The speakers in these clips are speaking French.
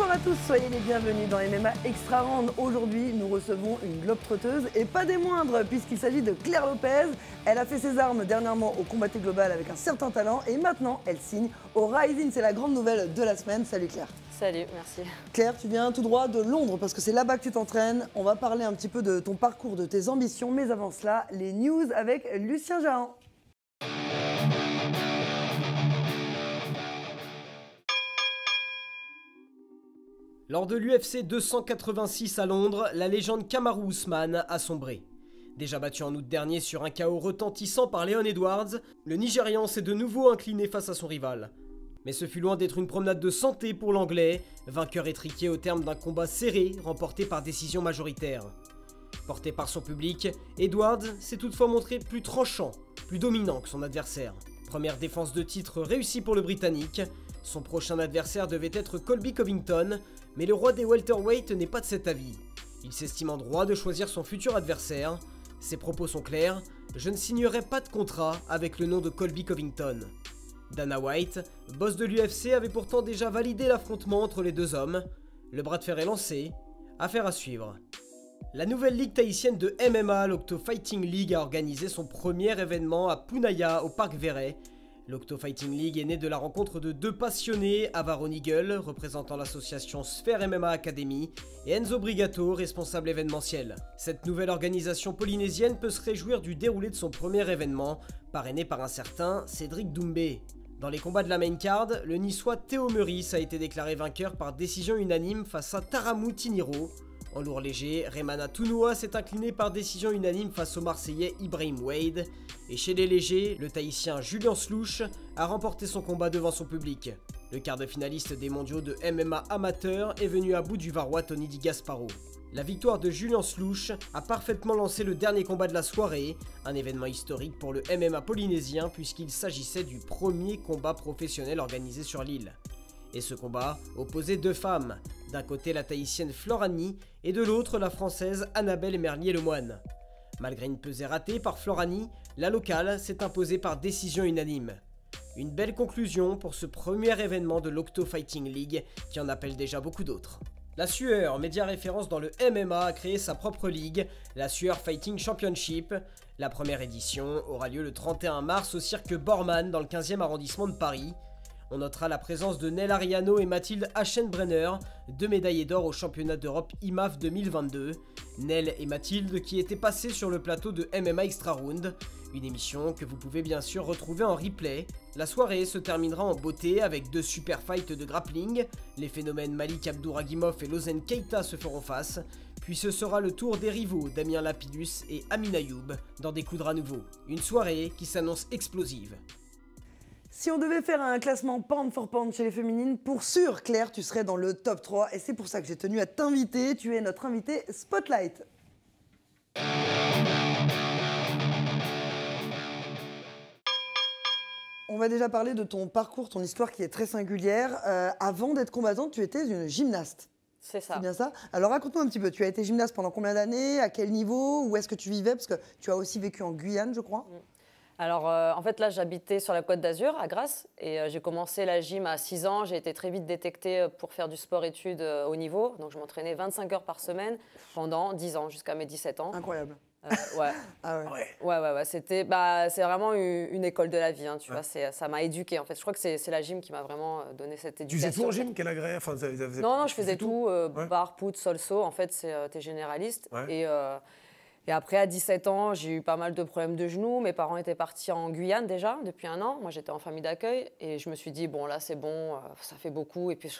Bonsoir à tous, soyez les bienvenus dans MMA Extra Rand. Aujourd'hui, nous recevons une globe-trotteuse et pas des moindres, puisqu'il s'agit de Claire Lopez. Elle a fait ses armes dernièrement au combatté global avec un certain talent et maintenant elle signe au Rising. C'est la grande nouvelle de la semaine. Salut Claire. Salut, merci. Claire, tu viens tout droit de Londres parce que c'est là-bas que tu t'entraînes. On va parler un petit peu de ton parcours, de tes ambitions, mais avant cela, les news avec Lucien Jahan. Lors de l'UFC 286 à Londres, la légende Kamaru Usman a sombré. Déjà battu en août dernier sur un chaos retentissant par Leon Edwards, le Nigérian s'est de nouveau incliné face à son rival. Mais ce fut loin d'être une promenade de santé pour l'anglais, vainqueur étriqué au terme d'un combat serré remporté par décision majoritaire. Porté par son public, Edwards s'est toutefois montré plus tranchant, plus dominant que son adversaire. Première défense de titre réussie pour le Britannique, son prochain adversaire devait être Colby Covington, mais le roi des welterweight n'est pas de cet avis. Il s'estime en droit de choisir son futur adversaire. Ses propos sont clairs, je ne signerai pas de contrat avec le nom de Colby Covington. Dana White, boss de l'UFC, avait pourtant déjà validé l'affrontement entre les deux hommes. Le bras de fer est lancé, affaire à suivre. La nouvelle ligue tahitienne de MMA, l'Octo Fighting League, a organisé son premier événement à Punaya, au parc Verret, L'Octo Fighting League est né de la rencontre de deux passionnés, Avaro Eagle, représentant l'association Sphere MMA Academy, et Enzo Brigato, responsable événementiel. Cette nouvelle organisation polynésienne peut se réjouir du déroulé de son premier événement, parrainé par un certain Cédric Doumbé. Dans les combats de la main card, le niçois Théo Meurice a été déclaré vainqueur par décision unanime face à Taramu Tiniro, en lourd léger, Remana Tounoua s'est incliné par décision unanime face au Marseillais Ibrahim Wade. Et chez les légers, le Tahitien Julian Slouch a remporté son combat devant son public. Le quart de finaliste des mondiaux de MMA amateur est venu à bout du Varrois Tony Di Gasparo. La victoire de Julian Slouch a parfaitement lancé le dernier combat de la soirée, un événement historique pour le MMA polynésien puisqu'il s'agissait du premier combat professionnel organisé sur l'île. Et ce combat opposait deux femmes, d'un côté la tahitienne Florani et de l'autre la française Annabelle Merlier-Lemoine. Malgré une pesée ratée par Florani, la locale s'est imposée par décision unanime. Une belle conclusion pour ce premier événement de l'Octo Fighting League qui en appelle déjà beaucoup d'autres. La Sueur, média référence dans le MMA, a créé sa propre ligue, la Sueur Fighting Championship. La première édition aura lieu le 31 mars au cirque Bormann dans le 15e arrondissement de Paris. On notera la présence de Nel Ariano et Mathilde Aschenbrenner, deux médaillés d'or au championnat d'Europe IMAF 2022. Nel et Mathilde qui étaient passés sur le plateau de MMA Extra Round, une émission que vous pouvez bien sûr retrouver en replay. La soirée se terminera en beauté avec deux super fights de grappling. Les phénomènes Malik Abdouragimov et Lozen Keita se feront face. Puis ce sera le tour des rivaux Damien Lapidus et Amin Ayoub d'en découdre à nouveau. Une soirée qui s'annonce explosive. Si on devait faire un classement pound for pound chez les féminines, pour sûr, Claire, tu serais dans le top 3. Et c'est pour ça que j'ai tenu à t'inviter. Tu es notre invitée Spotlight. On va déjà parler de ton parcours, ton histoire qui est très singulière. Euh, avant d'être combattante, tu étais une gymnaste. C'est ça. bien ça. Alors raconte moi un petit peu, tu as été gymnaste pendant combien d'années, à quel niveau, où est-ce que tu vivais Parce que tu as aussi vécu en Guyane, je crois. Mm. Alors, euh, en fait, là, j'habitais sur la Côte d'Azur, à Grasse, et euh, j'ai commencé la gym à 6 ans. J'ai été très vite détectée euh, pour faire du sport-études au niveau. Donc, je m'entraînais 25 heures par semaine pendant 10 ans, jusqu'à mes 17 ans. Incroyable. Ah ouais. ah ouais. ouais. Ouais, ouais, C'était, bah, c'est vraiment une, école de la vie, hein, tu vois. ça m'a éduquée, en fait. Je crois que c'est, la gym qui m'a vraiment donné cette éducation. Tu faisais tout en gym, Quel agré... enfin, Non, non, je faisais tout, bar, put, sol, saut. En fait, c'était t'es généraliste. Et et après, à 17 ans, j'ai eu pas mal de problèmes de genoux. Mes parents étaient partis en Guyane déjà depuis un an. Moi, j'étais en famille d'accueil et je me suis dit, bon, là, c'est bon, euh, ça fait beaucoup. Et puis,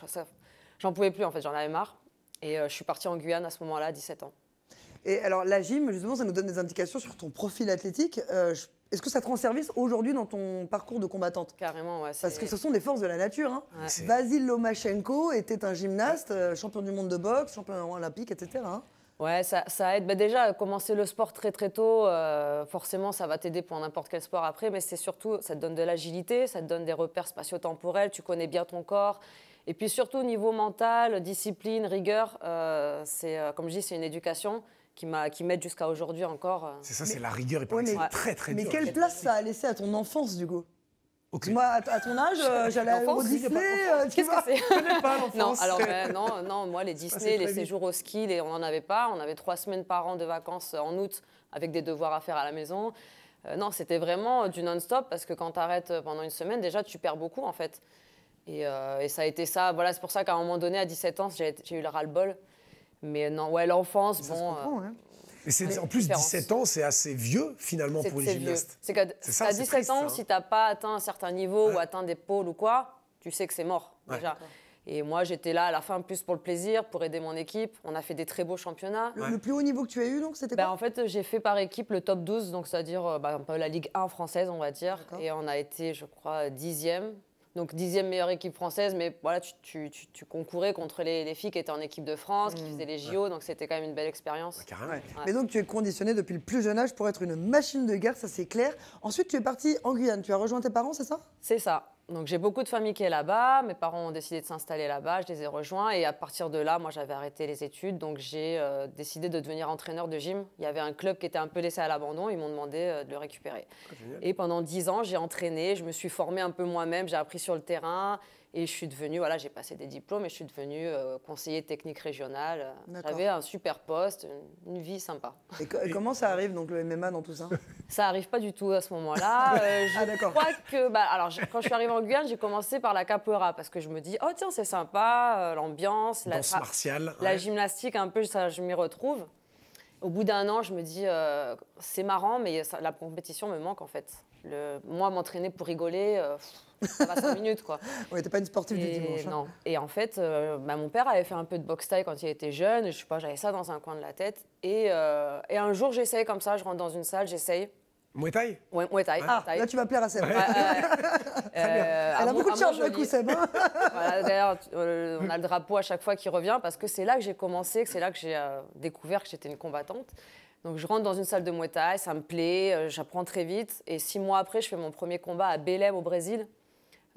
j'en pouvais plus, en fait, j'en avais marre. Et euh, je suis partie en Guyane à ce moment-là, à 17 ans. Et alors, la gym, justement, ça nous donne des indications sur ton profil athlétique. Euh, est-ce que ça te rend service aujourd'hui dans ton parcours de combattante Carrément, ouais. Parce que ce sont des forces de la nature. Hein. Lomachenko était un gymnaste, champion du monde de boxe, champion olympique, etc. Ouais, ça, aide. Bah, déjà, commencer le sport très très tôt, euh, forcément, ça va t'aider pour n'importe quel sport après, mais c'est surtout, ça te donne de l'agilité, ça te donne des repères spatio-temporels, tu connais bien ton corps. Et puis surtout, niveau mental, discipline, rigueur, euh, c'est, euh, comme je dis, c'est une éducation qui, m'a, qui m'aide jusqu'à aujourd'hui encore. C'est ça, c'est la rigueur, et ouais, mais, très très Mais quelle place ça a laissé à ton enfance, Hugo moi, à ton âge, euh, j'allais au euh, Disney. Qu'est-ce que c'est Non, alors euh, non, non, moi les Disney, les séjours au ski, on n'en avait pas. On avait trois semaines par an de vacances en août avec des devoirs à faire à la maison. non, c'était vraiment du non-stop parce que quand tu arrêtes pendant une semaine, déjà tu perds beaucoup en fait. Et, ça a été ça. Voilà, c'est pour ça qu'à un moment donné, à 17 ans, j'ai eu le ras-le-bol. Mais non, ouais, l'enfance, bon. Hein en plus, 17 ans, c'est assez vieux finalement pour les gymnastes. C'est qu'à 17 ans, hein. si tu n'as pas atteint un certain niveau ou atteint des pôles ou quoi, tu sais que c'est mort déjà. Et moi, j'étais là à la fin plus pour le plaisir, pour aider mon équipe. On a fait des très beaux championnats. Le, plus haut niveau que tu as eu, donc, c'était bah, quoi En fait, j'ai fait par équipe le top 12, donc c'est-à-dire euh, bah, la Ligue 1 française, on va dire. Et on a été, je crois, dixième donc dixième meilleure équipe française, mais voilà, tu, concourais contre les, filles qui étaient en équipe de France, qui mmh. faisaient les JO, donc c'était quand même une belle expérience. Mais donc tu es conditionné depuis le plus jeune âge pour être une machine de guerre, ça c'est clair. Ensuite tu es parti en Guyane, tu as rejoint tes parents, c'est ça C'est ça. Donc j'ai beaucoup de famille qui est là-bas. Mes parents ont décidé de s'installer là-bas. Je les ai rejoints. Et à partir de là, moi, j'avais arrêté les études. Donc j'ai euh, décidé de devenir entraîneur de gym. Il y avait un club qui était un peu laissé à l'abandon. Ils m'ont demandé euh, de le récupérer. Ah, Et pendant dix ans, j'ai entraîné. Je me suis formé un peu moi-même. J'ai appris sur le terrain. Et je suis devenue, voilà, j'ai passé des diplômes et je suis devenue euh, conseiller technique régional. J'avais un super poste, une, vie sympa. Et, comment ça arrive, donc le MMA dans tout ça Ça arrive pas du tout à ce moment-là. Ah, euh, je ah, crois que, bah, alors quand je suis arrivée en Guyane, j'ai commencé par la capoeira parce que je me dis, oh tiens, c'est sympa, euh, l'ambiance, la, la gymnastique, un peu, ça, je m'y retrouve. Au bout d'un an, je me dis, c'est marrant, mais la compétition me manque en fait. Le, moi, m'entraîner pour rigoler ça va minutes, quoi. Ouais, pas une sportive et, du dimanche. Hein. Non. Et en fait, euh, bah, mon père avait fait un peu de boxe taille quand il était jeune. je sais pas, j'avais ça dans un coin de la tête. Et, euh, un jour, j'essaye comme ça. Je rentre dans une salle, j'essaye. Muay Oui, Muay Ah, là tu vas plaire à Seb. Euh, Elle a beaucoup de chance d'un coup, Seb. Hein. D'ailleurs, on a le drapeau à chaque fois qui revient parce que c'est là que j'ai commencé, que c'est là que j'ai découvert que j'étais une combattante. Donc je rentre dans une salle de Muay ça me plaît, j'apprends très vite. Et six mois après, je fais mon premier combat à Belém au Brésil.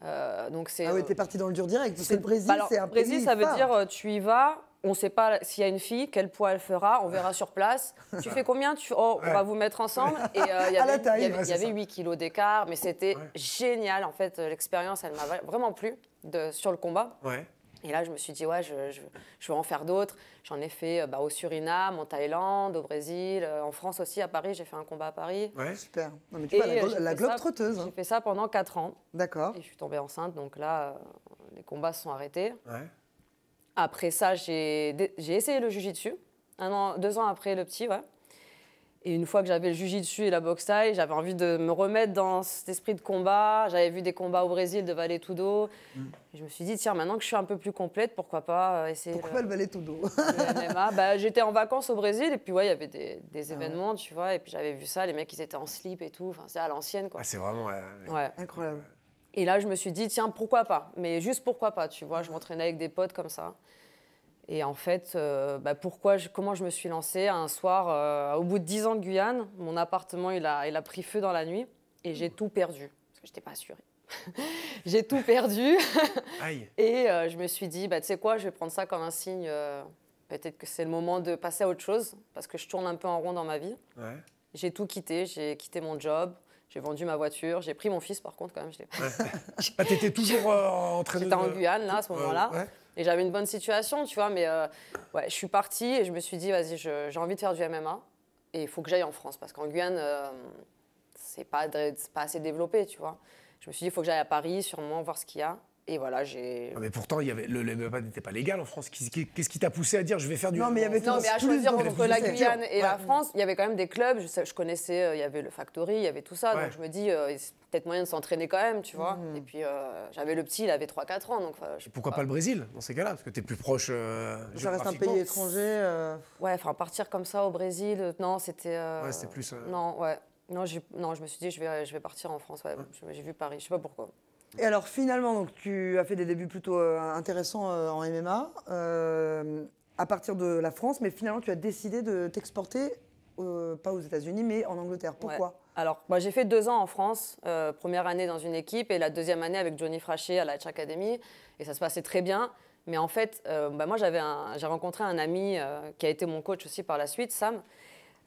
Euh, donc c'est. Ah euh, parti dans le dur direct. C'est le Brésil, c'est un Brésil, ça veut dire euh, tu y vas. On ne sait pas s'il y a une fille, quel poids elle fera, on verra sur place. Tu fais combien tu... Oh, On va vous mettre ensemble. Et il y avait, y avait, 8 kilos d'écart, mais c'était génial. En fait, l'expérience, elle m'a vraiment plu de, sur le combat. Ouais. Et là, je me suis dit, ouais, je, veux en faire d'autres. J'en ai fait euh, bah, au Suriname, en Thaïlande, au Brésil, euh, en France aussi, à Paris. J'ai fait un combat à Paris. Ouais. Super. Non, mais tu la, la globe trotteuse. Hein. J'ai fait ça pendant 4 ans. D'accord. Et je suis tombée enceinte, donc là, euh, les combats se sont arrêtés. Ouais. Après ça, j'ai essayé le jujitsu. Un an, deux ans après le petit, ouais. Et une fois que j'avais le dessus et la boxe taille, j'avais envie de me remettre dans cet esprit de combat. J'avais vu des combats au Brésil de Valetudo. tudo mm. Je me suis dit, tiens, maintenant que je suis un peu plus complète, pourquoi pas euh, essayer. Pourquoi le, pas le bah, J'étais en vacances au Brésil et puis ouais, il y avait des, ah événements, tu vois. Et puis j'avais vu ça, les mecs, ils étaient en slip et tout. c'est à l'ancienne, quoi. Ah, c'est vraiment incroyable. Et là, je me suis dit, tiens, pourquoi pas Mais juste pourquoi pas, tu vois. Je m'entraînais avec des potes comme ça. Et en fait, euh, bah, pourquoi, comment je me suis lancée Un soir, euh, au bout de 10 ans de Guyane, mon appartement, il a, il a pris feu dans la nuit et j'ai tout perdu. Parce que je n'étais pas assurée. j'ai tout perdu. Aïe. Et euh, je me suis dit, bah, tu sais quoi, je vais prendre ça comme un signe. Peut-être que c'est le moment de passer à autre chose parce que je tourne un peu en rond dans ma vie. J'ai tout quitté. J'ai quitté mon job. J'ai vendu ma voiture, j'ai pris mon fils par contre quand même. Je ouais. Ah, t'étais toujours en train de... J'étais en Guyane là à ce moment-là. Et j'avais une bonne situation, tu vois, mais euh, ouais, je suis partie et je me suis dit, vas-y, j'ai envie de faire du MMA et il faut que j'aille en France parce qu'en Guyane, euh, c'est pas, pas assez développé, tu vois. Je me suis dit, il faut que j'aille à Paris, sûrement, voir ce qu'il y a. Et voilà, j'ai. Ah, mais pourtant, il y avait, le, le e n'était pas légal en France. Qu'est-ce qui, t'a poussé à dire je vais faire du. Non, mais il y avait non, mais à choisir entre la Guyane et la France, il y avait quand même des clubs. Je, sais, je connaissais, euh, il y avait le Factory, il y avait tout ça. Donc je me dis, euh, c'est peut-être moyen de s'entraîner quand même, tu vois. Mhm. Et puis euh, j'avais le petit, il avait 3-4 ans. Donc, pourquoi pas. le Brésil dans ces cas-là Parce que tu es plus proche. ça reste un pays étranger. Ouais, enfin, partir comme ça au Brésil, non, c'était. ouais, c'était plus. Non, ouais. Non, non, je me suis dit, je vais, je vais partir en France. J'ai vu Paris, je sais pas pourquoi. Et alors finalement, tu as fait des débuts plutôt euh, intéressants euh, en MMA, euh, à partir de la France, mais finalement tu as décidé de t'exporter, pas aux États-Unis, mais en Angleterre. Pourquoi Alors, moi j'ai fait deux ans en France, première année dans une équipe et la deuxième année avec Johnny Frachet à la Hatch Academy, et ça se passait très bien. Mais en fait, bah, moi j'ai rencontré un ami qui a été mon coach aussi par la suite, Sam,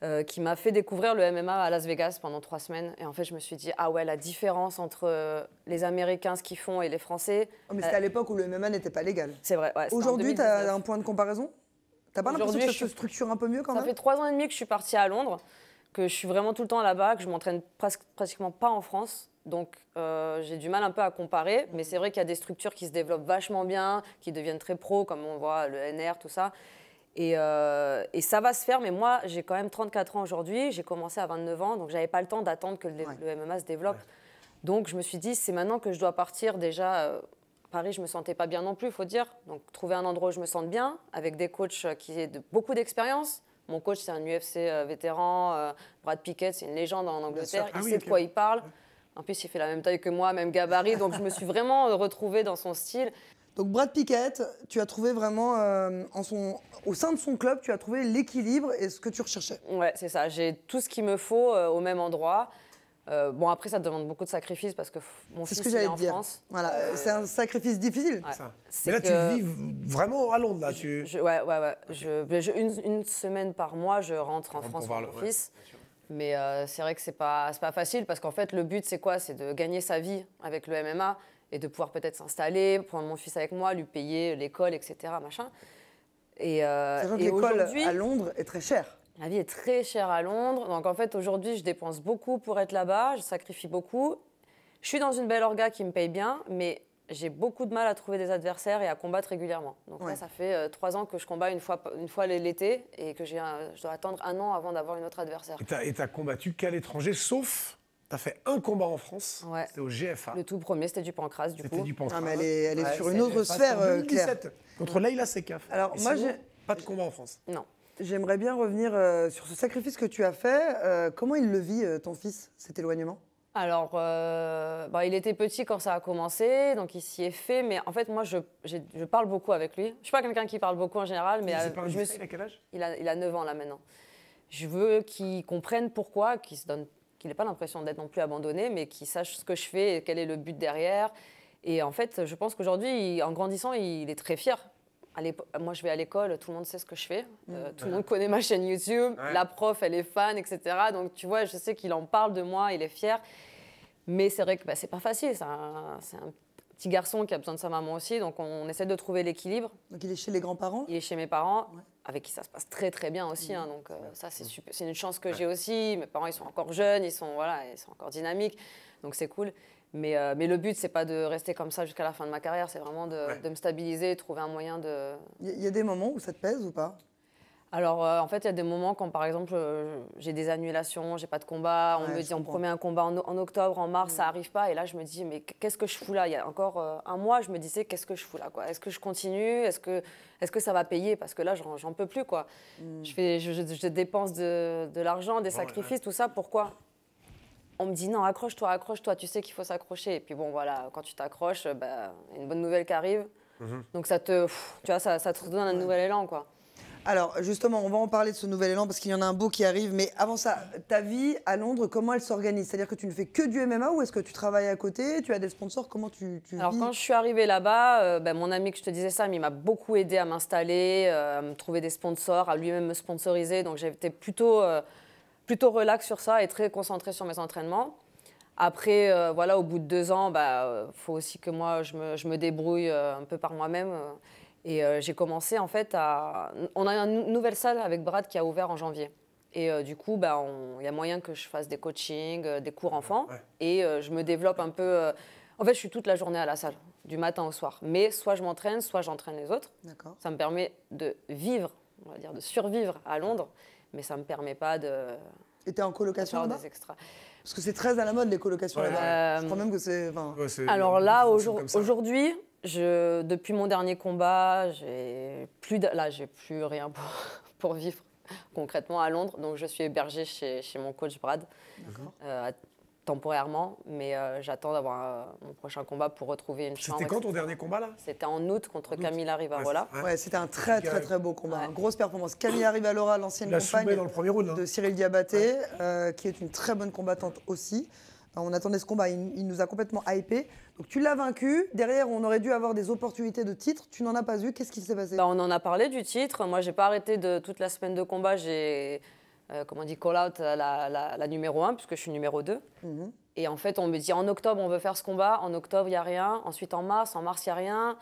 euh, qui m'a fait découvrir le MMA à Las Vegas pendant trois semaines. Et en fait, je me suis dit, ah ouais, la différence entre euh, les Américains, ce qu'ils font, et les Français. Oh, mais euh, c'était à l'époque où le MMA n'était pas légal. C'est vrai. Ouais, Aujourd'hui, tu as un point de comparaison n'as pas l'impression que ça se structure un peu mieux quand même Ça fait trois ans et demi que je suis partie à Londres, que je suis vraiment tout le temps là-bas, que je m'entraîne presque, pratiquement pas en France. Donc j'ai du mal un peu à comparer, mais c'est vrai qu'il y a des structures qui se développent vachement bien, qui deviennent très pro, comme on voit le NR, tout ça. Euh, et, ça va se faire, mais moi, j'ai quand même 34 ans aujourd'hui, j'ai commencé à 29 ans, donc je n'avais pas le temps d'attendre que le, MMA se développe. Donc je me suis dit, c'est maintenant que je dois partir. Déjà, à euh, Paris, je me sentais pas bien non plus, il faut dire. Donc trouver un endroit où je me sente bien, avec des coachs euh, qui aient beaucoup d'expérience. Mon coach, c'est un UFC vétéran, Brad Pickett, c'est une légende en Angleterre, il ah sait de quoi il parle. En plus, il fait la même taille que moi, même gabarit, donc je me suis vraiment retrouvée dans son style. Donc Brad Pickett, tu as trouvé vraiment, euh, au sein de son club, tu as trouvé l'équilibre et ce que tu recherchais. Ouais, c'est ça. J'ai tout ce qu'il me faut euh, au même endroit. Euh, bon, après, ça demande beaucoup de sacrifices parce que mon fils ce que est en dire. France. Voilà, c'est un sacrifice difficile. là, tu vis vraiment à Londres, là. ouais, ouais, ouais. une, semaine par mois, je rentre en France pour, voir le... fils. mais c'est vrai que c'est pas, pas facile parce qu'en fait, le but, c'est quoi C'est de gagner sa vie avec le MMA et de pouvoir peut-être s'installer, prendre mon fils avec moi, lui payer l'école, etc. Machin. Et, euh, l'école à Londres est très chère. La vie est très chère à Londres. Donc en fait, aujourd'hui, je dépense beaucoup pour être là-bas, je sacrifie beaucoup. Je suis dans une belle orga qui me paye bien, mais j'ai beaucoup de mal à trouver des adversaires et à combattre régulièrement. Donc là, ça fait euh, trois ans que je combats une fois, une fois l'été et que je dois attendre un an avant d'avoir une autre adversaire. Et tu as, as combattu qu'à l'étranger, sauf T'as fait un combat en France, c'était au GFA. Le tout premier, c'était du pancras, du coup. C'était du pancras. Ah, elle est, sur une autre sphère, 2017, euh, contre Leila Sekaf. Alors, moi, j'ai Pas de combat en France. Non. J'aimerais bien revenir euh, sur ce sacrifice que tu as fait. Euh, comment il le vit, ton fils, cet éloignement alors, bah, il était petit quand ça a commencé, donc il s'y est fait. Mais en fait, moi, je, parle beaucoup avec lui. Je suis pas quelqu'un qui parle beaucoup en général, mais il il a, il a, 9 ans là maintenant. Je veux qu'il comprenne pourquoi, qu'il se donne il n'ait pas l'impression d'être non plus abandonné, mais qu'il sache ce que je fais et quel est le but derrière. Et en fait, je pense qu'aujourd'hui, en grandissant, il est très fier. Moi, je vais à l'école, tout le monde sait ce que je fais. Mmh. Euh, tout le monde connaît ma chaîne YouTube. La prof, elle est fan, etc. Donc, tu vois, je sais qu'il en parle de moi, il est fier. Mais c'est vrai que bah, c'est pas facile. C'est un, un petit garçon qui a besoin de sa maman aussi, donc on, essaie de trouver l'équilibre. Donc il est chez les grands-parents Il est chez mes parents, avec qui ça se passe très très bien aussi. Hein, donc euh, ça, c'est une chance que j'ai aussi. Mes parents, ils sont encore jeunes, ils sont, voilà, ils sont encore dynamiques, donc c'est cool. Mais, euh, mais le but, c'est pas de rester comme ça jusqu'à la fin de ma carrière, c'est vraiment de, me stabiliser, trouver un moyen de. Il y a des moments où ça te pèse ou pas alors, euh, en fait, il y a des moments quand, par exemple, euh, j'ai des annulations, j'ai pas de combat, on me dit on promet un combat en, octobre, en mars, ça mm. arrive pas. Et là, je me dis, mais qu'est-ce que je fous là Il y a encore euh, un mois, je me disais, qu'est-ce que je fous là quoi Est-ce que je continue Est-ce que, est que ça va payer Parce que là, j'en peux plus. quoi. Mm. Je, je, dépense de, l'argent, des sacrifices, tout ça. Pourquoi on me dit non, accroche-toi, accroche-toi, tu sais qu'il faut s'accrocher. Et puis bon, voilà, quand tu t'accroches, bah, une bonne nouvelle qui arrive. Mm-hmm. Donc ça te, tu vois, ça, ça te donne un nouvel élan. quoi. Alors justement, on va en parler de ce nouvel élan parce qu'il y en a un beau qui arrive. Mais avant ça, ta vie à Londres, comment elle s'organise C'est-à-dire que tu ne fais que du MMA ou est-ce que tu travailles à côté Tu as des sponsors Comment tu, tu Alors quand je suis arrivée là-bas, euh, ben, mon ami que je te disais ça, il m'a beaucoup aidé à m'installer, euh, à me trouver des sponsors, à lui-même me sponsoriser. Donc j'étais plutôt euh, plutôt relax sur ça et très concentrée sur mes entraînements. Après, voilà, au bout de deux ans, bah, faut aussi que moi, je me, débrouille un peu par moi-même. Et euh, j'ai commencé en fait à. On a une nouvelle salle avec Brad qui a ouvert en janvier. Et euh, du coup, bah, il y a moyen que je fasse des coachings, euh, des cours enfants. Et je me développe un peu. En fait, je suis toute la journée à la salle, du matin au soir. Mais soit je m'entraîne, soit j'entraîne les autres. Ça me permet de vivre, on va dire, de survivre à Londres. Mais ça ne me permet pas de. Et es en colocation là-bas Parce que c'est très à la mode les colocations là-bas. Je crois même que c'est. Alors là, aujourd'hui, depuis mon dernier combat, j'ai plus là, j'ai plus rien pour, vivre concrètement à Londres. Donc, je suis hébergée chez, mon coach Brad, euh, temporairement. Mais euh, j'attends d'avoir euh, mon prochain combat pour retrouver une chance. C'était quand ton dernier combat là C'était en août contre Camille Rivarola. Ouais, c'était un très très très beau combat, une grosse performance. Camila Rivarola, l'ancienne compagne dans le premier round, hein. de Cyril Diabaté, qui est une très bonne combattante aussi on attendait ce combat, il, nous a complètement hypés. Donc tu l'as vaincu, derrière on aurait dû avoir des opportunités de titre, tu n'en as pas eu, qu'est-ce qui s'est passé bah, On en a parlé du titre, moi j'ai pas arrêté de toute la semaine de combat, j'ai, euh, comment on dit, call out la, numéro 1, puisque je suis numéro 2. Mhm. Et en fait on me dit en octobre on veut faire ce combat, en octobre il n'y a rien, ensuite en mars, en mars il n'y a rien.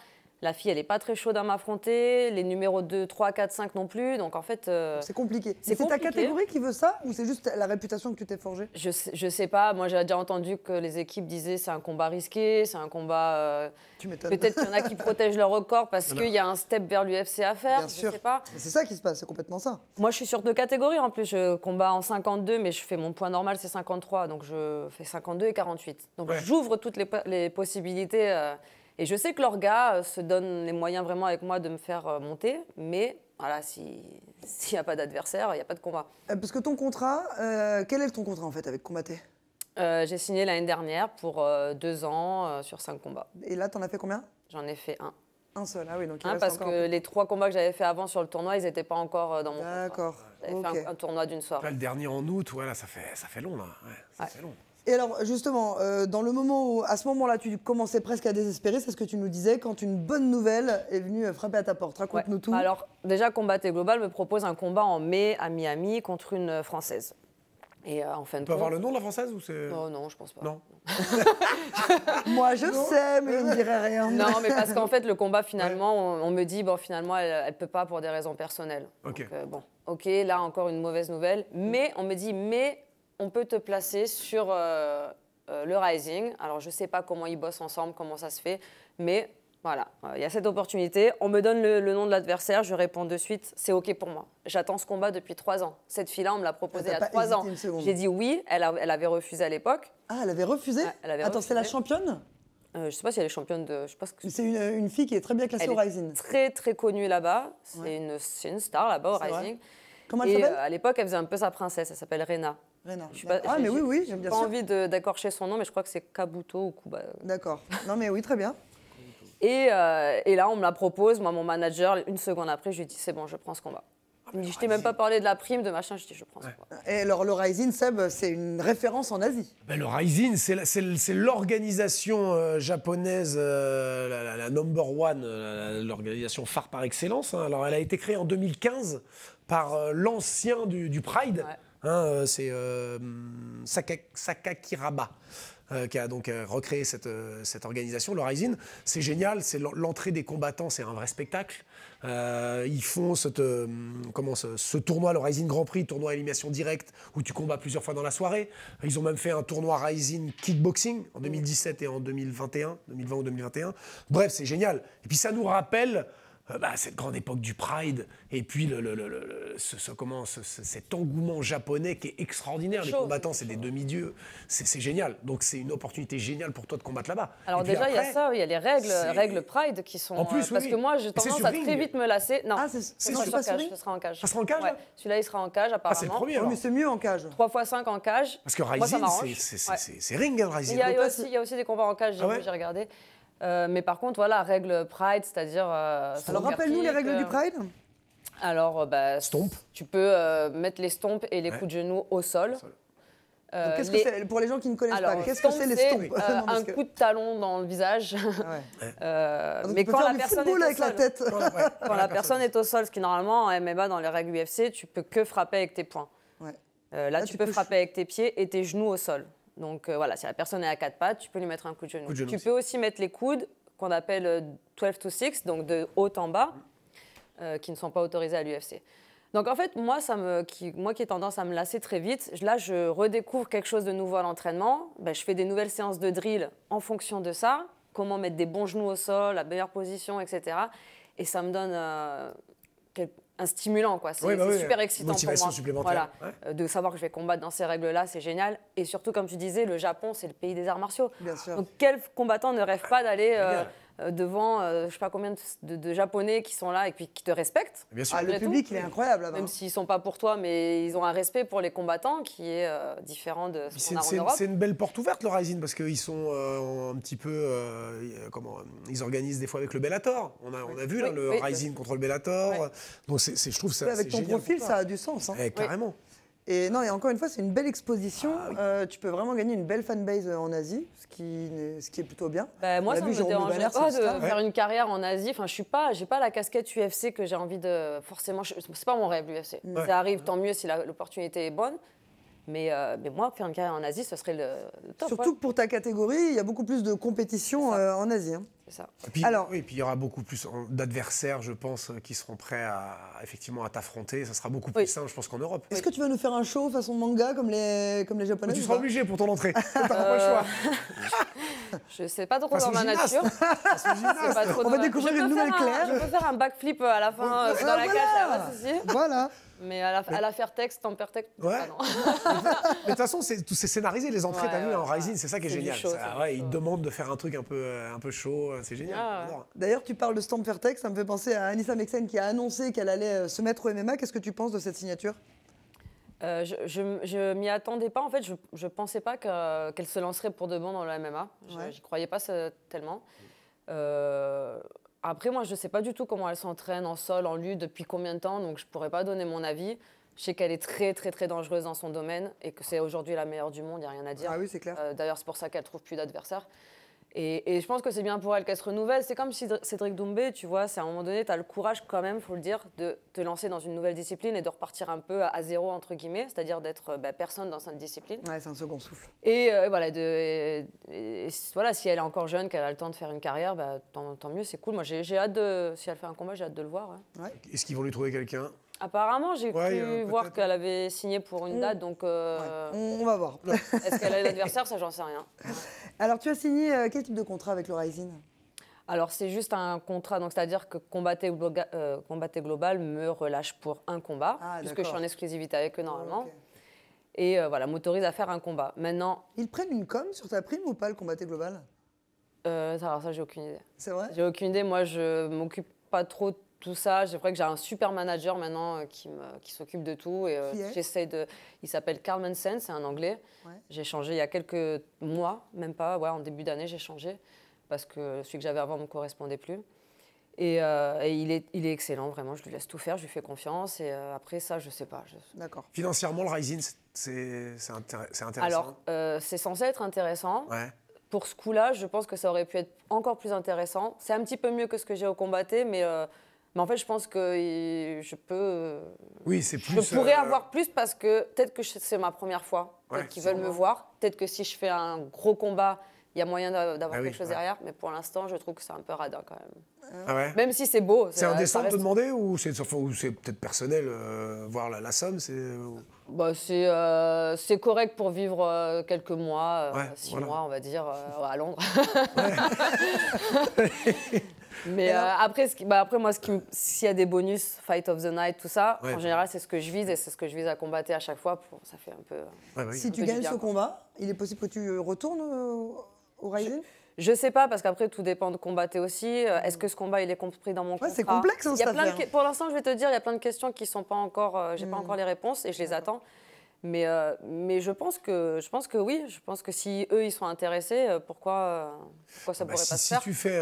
La fille, elle n'est pas très chaude à m'affronter. Les numéros 2, 3, 4, 5 non plus. Donc en fait. Euh, c'est compliqué. C'est ta catégorie qui veut ça ou c'est juste la réputation que tu t'es forgée je, je sais pas. Moi, j'ai déjà entendu que les équipes disaient c'est un combat risqué, c'est un combat. Euh, peut-être qu'il y en a qui protègent leur record parce qu'il y a un step vers l'UFC à faire. Bien sûr. pas. C'est ça qui se passe, c'est complètement ça. Moi, je suis sur deux catégories en plus. Je combat en 52, mais je fais mon point normal, c'est 53. Donc je fais 52 et 48. Donc j'ouvre toutes les, possibilités. Euh, et je sais que l'orga euh, se donne les moyens vraiment avec moi de me faire euh, monter, mais voilà, s'il n'y a pas d'adversaire, il n'y a pas de combat. Euh, parce que ton contrat, quel est ton contrat en fait avec Combatté J'ai signé l'année dernière pour deux ans sur cinq combats. Et là, tu en as fait combien J'en ai fait un. Un seul, ah oui, donc il un. Parce que les trois combats que j'avais fait avant sur le tournoi, ils n'étaient pas encore dans mon contrat. D'accord. J'avais fait un, tournoi d'une soirée. le dernier en août, voilà, ça fait, ça fait long là. ça fait long. Et alors, justement, euh, dans le moment où, à ce moment-là, tu commençais presque à désespérer, c'est ce que tu nous disais, quand une bonne nouvelle est venue euh, frapper à ta porte. Raconte-nous tout. Bah alors, déjà, Combat Global me propose un combat en mai à Miami contre une euh, Française. Et en fin de compte… peut avoir le nom de la française ou c'est Non, oh, non, je pense pas. Non. Moi, je sais, mais je ne dirait rien. Non, mais parce qu'en fait, le combat finalement, on, me dit bon, finalement, elle, ne peut pas pour des raisons personnelles. Ok. bon, ok, là encore une mauvaise nouvelle, mais on me dit mais on peut te placer sur euh, euh, le Rising. Alors, je ne sais pas comment ils bossent ensemble, comment ça se fait, mais voilà, euh, il y a cette opportunité. On me donne le, nom de l'adversaire, je réponds de suite, c'est OK pour moi. J'attends ce combat depuis trois ans. Cette fille-là, on me l'a proposé à il y a trois ans. J'ai dit oui, elle, avait refusé à l'époque. Ah, elle avait refusé Attends, c'est la championne je ne sais pas si elle est championne de. C'est une, une, fille qui est très bien classée au Rising. très, très connue là-bas. C'est une, une, star là-bas au Rising. Comment elle s'appelle À l'époque, elle faisait un peu sa princesse. Elle s'appelle Rena pas, ah, mais oui, oui, j'aime bien pas envie d'accorcher son nom, mais je crois que c'est Kabuto ou Kuba. D'accord. Non, mais oui, très bien. et, euh, et, là, on me la propose. Moi, mon manager, une seconde après, je lui dis c'est bon, je prends ce combat. va. Ah, me je t'ai même pas parlé de la prime, de machin, je dis, je prends ouais. va. Et alors, le Rising, Seb, c'est une référence en Asie. Ben, le Rising, c'est l'organisation euh, japonaise, euh, la, number one, l'organisation phare par excellence. Hein. Alors, elle a été créée en 2015 par l'ancien du, Pride. Hein, euh, c'est euh, Sakakiraba. Euh, qui a donc recréé cette, organisation, le Rising. C'est génial, c'est l'entrée des combattants, c'est un vrai spectacle. ils font cette, ce, tournoi, le Rising Grand Prix, tournoi à élimination directe, où tu combats plusieurs fois dans la soirée. Ils ont même fait un tournoi Rising Kickboxing en 2017 et en 2021, 2020 ou 2021. Bref, c'est génial. Et puis ça nous rappelle euh, bah, cette grande époque du Pride, et puis le, le, ce, cet engouement japonais qui est extraordinaire. les combattants, c'est des demi-dieux. C'est génial. Donc c'est une opportunité géniale pour toi de combattre là-bas. Alors déjà, il y a ça, il y a les règles, règles Pride qui sont... En plus, euh, Parce que moi, j'ai tendance à très vite me lasser. Non, ah, c'est pas sera en cage. Ça sera en cage hein Celui-là, il sera en cage, apparemment. Ah, c'est le premier, mais c'est mieux en cage. 3 x 5 en cage. Parce que Rising, c'est ring, hein, Rising. Il y a aussi des combats en cage, j'ai ah regardé. Euh, mais par contre, voilà, règle Pride, c'est-à-dire. Euh, Alors rappelle-nous les règles du euh, Pride Alors, bah, Stomp. tu peux mettre les stompes et les coups de genoux au sol. pour les gens qui ne connaissent pas, qu'est-ce que c'est les stompes Un coup de talon dans le visage. Ah ah, mais quand la personne est au sol, Quand, la, personne, est au sol, ce qui normalement en MMA dans les règles UFC, tu peux que frapper avec tes poings. Ouais. là, tu, peux frapper avec tes pieds et tes genoux au sol. Donc euh, voilà, si la personne est à quatre pattes, tu peux lui mettre un coup de genou. tu peux aussi mettre les coudes qu'on appelle 12 euh, to 6, donc de haut en bas, euh, qui ne sont pas autorisés à l'UFC. Donc en fait, moi, ça me, qui, moi qui ai tendance à me lasser très vite, là, je redécouvre quelque chose de nouveau à l'entraînement. Ben, je fais des nouvelles séances de drill en fonction de ça, comment mettre des bons genoux au sol, la meilleure position, etc. Et ça me donne un stimulant, quoi. C'est bah super excitant pour moi. Supplémentaire. Voilà. Euh, de savoir que je vais combattre dans ces règles-là, c'est génial. Et surtout, comme tu disais, le Japon, c'est le pays des arts martiaux. Donc, quel combattant ne rêve pas d'aller euh, euh, devant euh, je sais pas combien de, Japonais qui sont là et puis qui te respectent. Bien sûr. Ah, le public, il est incroyable Même s'ils sont pas pour toi, mais ils ont un respect pour les combattants qui est euh, différent de ce qu'on a en Europe. C'est une belle porte ouverte le Rising parce qu'ils sont un petit peu comment ils organisent des fois avec le Bellator. On a, on a vu là, hein, le Rising contre le Bellator. Donc c'est je trouve ça. Avec ton profil, ça a du sens. Hein. Eh, carrément. Et non, et encore une fois, c'est une belle exposition. Ah euh, tu peux vraiment gagner une belle fanbase euh, en Asie, ce qui, ce qui est plutôt bien. Bah, moi, ça vu, me dérange pas de faire une carrière en Asie. Enfin, je suis pas, j'ai pas la casquette UFC que j'ai envie de. Forcément, je... c'est pas mon rêve l'UFC. Mm. Ça arrive, tant mieux si l'opportunité est bonne. Euh, mais, moi, faire une carrière en Asie, ce serait le, top. Surtout pour ta catégorie, il y a beaucoup plus de compétitions euh, en Asie. Hein. C'est ça. Et puis, Alors, et puis il y aura beaucoup plus euh, d'adversaires, je pense, qui seront prêts à effectivement à t'affronter. Ça sera beaucoup plus simple, je pense, qu'en Europe. Est-ce que tu vas nous faire un show façon manga comme les comme les Japonais Tu seras obligé pour ton entrée. T'as pas le choix. je sais pas trop dans ma nature. On va découvrir une nouvelle un, Je peux faire un backflip à la fin dans la cage. Voilà. Mais à la, à texte, texte, ouais. non. mais de toute façon, c'est, scénarisé, les entrées, t'as vu, en Rising, c'est ça qui est, génial. ça, ouais, ils te demandent de faire un truc un peu, euh, un peu chaud, euh, c'est génial. Ah. D'ailleurs, tu parles de Stamper texte, ça me fait penser à Anissa Mexen qui a annoncé qu'elle allait euh, se mettre au MMA. Qu'est-ce que tu penses de cette signature je, je, m'y attendais pas. En fait, je, ne pensais pas qu'elle se lancerait pour de bon dans le MMA. J'y croyais pas tellement. Euh, après, moi, je ne sais pas du tout comment elle s'entraîne en sol, en lutte, depuis combien de temps, donc je ne pourrais pas donner mon avis. Je sais qu'elle est très, très, très dangereuse dans son domaine et que c'est aujourd'hui la meilleure du monde, il n'y a rien à dire. Ah oui, c'est clair. Euh, d'ailleurs, c'est pour ça qu'elle trouve plus d'adversaires. Et, je pense que c'est bien pour elle qu'elle se renouvelle. C'est comme si Cédric Doumbé, tu vois, c'est à un moment donné, tu as le courage quand même, faut le dire, de te lancer dans une nouvelle discipline et de repartir un peu à, zéro, entre guillemets, c'est-à-dire d'être euh, bah, personne dans cette discipline. Ouais, c'est un second souffle. Et euh, voilà, de, si elle est encore jeune, qu'elle a le temps de faire une carrière, bah, tant, mieux, c'est cool. Moi, j'ai hâte de, si elle fait un combat, j'ai hâte de le voir. Hein. Ouais. Est-ce qu'ils vont lui trouver quelqu'un Apparemment, j'ai pu euh, voir qu'elle avait signé pour une mm. date, donc... Euh, on va voir. Est-ce qu'elle a l'adversaire Ça, j'en sais rien. Alors, tu as signé euh, quel type de contrat avec le Rising alors c'est juste un contrat, donc c'est-à-dire que Combatté, Global me relâche pour un combat, ah, puisque je suis en exclusivité avec eux normalement. Ah, Et voilà, m'autorise à faire un combat. Maintenant. Ils prennent une com sur ta prime ou pas le Combatté Global euh, ça, j'ai aucune idée. C'est vrai J'ai aucune idée. Moi, je m'occupe pas trop tout ça. C'est vrai que j'ai un super manager maintenant euh, qui, qui s'occupe de tout. Et, euh, j'essaie de... Il s'appelle Carl Manson, c'est un Anglais. J'ai changé il y a quelques mois, même pas, ouais, en début d'année, j'ai changé parce que celui que j'avais avant ne me correspondait plus. Euh, et, il, est, il est excellent, vraiment. Je lui laisse tout faire, je lui fais confiance. Et après ça, je sais pas. D'accord. Financièrement, le Rising, c'est- intéressant. Alors, c'est censé être intéressant. ouais. Pour ce coup-là, je pense que ça aurait pu être encore plus intéressant. C'est un petit peu mieux que ce que j'ai au combatté, mais mais en fait, je pense que je peux. Oui, c'est plus. Je pourrais euh, avoir plus parce que peut-être que c'est ma première fois. peut qu'ils veulent me voir. Peut-être que si je fais un gros combat, il y a moyen d'avoir ah quelque chose derrière. Mais pour l'instant, je trouve que c'est un peu radin quand même. Ah ouais. Même si c'est beau. C'est indécent de te demander ou c'est peut-être personnel, euh, voir la, somme c'est... Bah, euh, c'est correct pour vivre quelques mois, six mois, on va dire, à Londres. Mais euh, après, ce bah, après, moi, s'il y a des bonus, Fight of the Night, tout ça, en général, c'est ce que je vise et c'est ce que je vise à combattre à chaque fois. ça fait un peu. Euh, si tu gagnes ce combat, il est possible que tu euh, retournes au Rising je sais pas, parce qu'après, tout dépend de combattre aussi. Est-ce que ce combat, il est compris dans mon ouais, C'est complexe, hein, Pour l'instant, je vais te dire, il y a plein de questions qui sont pas encore... j'ai pas hmm. encore les réponses et je les attends. Mais, euh, mais je, pense que, je pense que oui, je pense que si eux, ils sont intéressés, euh, pourquoi, euh, pourquoi ça ah bah pourrait pas se faire Si tu fais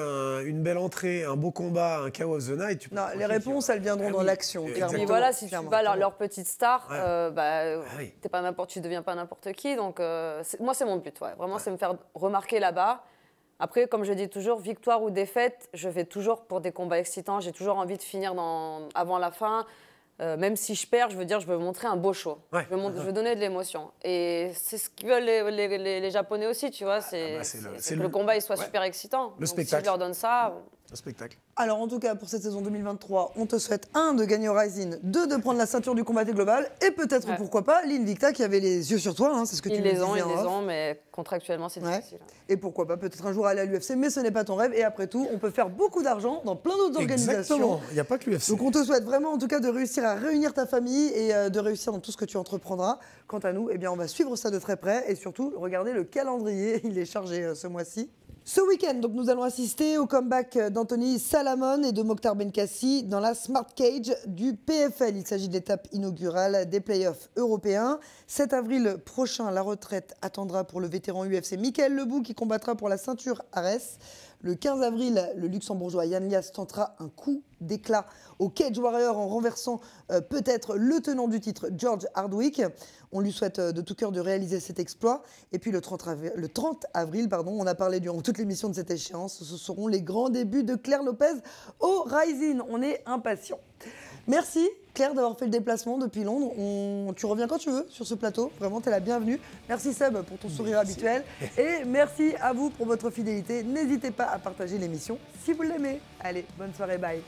une belle entrée, un beau combat, un Chaos of the Night... Tu non, les réponses, elles viendront ah dans l'action, mais voilà, si tu vas leur, leur, petite star, bah, ah pas n'importe, tu ne deviens pas n'importe qui. Donc, moi, c'est mon but, vraiment, c'est me faire remarquer là-bas. Après, comme je dis toujours, victoire ou défaite, je vais toujours pour des combats excitants. J'ai toujours envie de finir dans, avant la fin. Euh, même si je perds, je veux dire, je veux montrer un beau show. Je, veux donner de l'émotion. Et c'est ce que veulent les, Japonais aussi, tu vois. Ah, c'est bah, le, combat, il soit super excitant. Le spectacle. Si je leur donne ça spectacle. Alors, en tout cas, pour cette saison 2023, on te souhaite, un, de gagner Rising, 2. de prendre la ceinture du combat global, et peut-être, pourquoi pas, l'Invicta qui avait les yeux sur toi, hein, c'est ce que tu les a, Ils les hein. ont, mais contractuellement, c'est difficile. Hein. Et pourquoi pas, peut-être un jour aller à l'UFC, mais ce n'est pas ton rêve, et après tout, on peut faire beaucoup d'argent dans plein d'autres organisations. Exactement, il n'y a pas que l'UFC. Donc, on te souhaite vraiment, en tout cas, de réussir à réunir ta famille et euh, de réussir dans tout ce que tu entreprendras. Quant à nous, eh bien, on va suivre ça de très près, et surtout, regardez le calendrier, il est chargé euh, ce mois-ci. Ce week-end, donc, nous allons assister au comeback d'Anthony Salamon et de Mokhtar Benkassi dans la Smart Cage du PFL. Il s'agit de l'étape inaugurale des playoffs européens. 7 avril prochain, la retraite attendra pour le vétéran UFC Michael Lebou qui combattra pour la ceinture Ares. Le 15 avril, le Luxembourgeois Yann Lias tentera un coup d'éclat au Cage Warrior en renversant euh, peut-être le tenant du titre, George Hardwick. On lui souhaite euh, de tout cœur de réaliser cet exploit. Et puis le 30 avril, le 30 avril pardon, on a parlé durant toute l'émission de cette échéance. Ce seront les grands débuts de Claire Lopez au Rising. On est impatient. Merci Claire d'avoir fait le déplacement depuis Londres. Tu reviens quand tu veux sur ce plateau. Vraiment, tu es la bienvenue. Merci Seb pour ton sourire habituel. Et merci à vous pour votre fidélité. N'hésitez pas à partager l'émission si vous l'aimez. Allez, bonne soirée, bye.